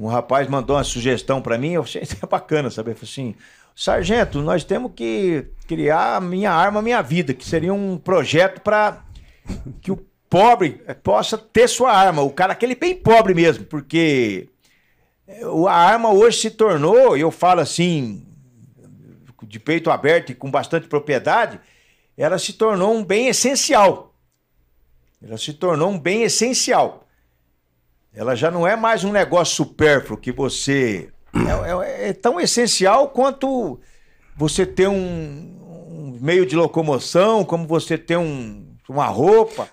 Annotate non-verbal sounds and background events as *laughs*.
um rapaz mandou uma sugestão para mim, eu achei *laughs* bacana saber. Falei assim, sargento, nós temos que criar Minha Arma Minha Vida, que seria um projeto para que o pobre possa ter sua arma. O cara, aquele bem pobre mesmo, porque a arma hoje se tornou, eu falo assim, de peito aberto e com bastante propriedade, ela se tornou um bem essencial. Ela se tornou um bem essencial ela já não é mais um negócio supérfluo que você. É, é, é tão essencial quanto você ter um, um, meio de locomoção, como você ter um, uma roupa.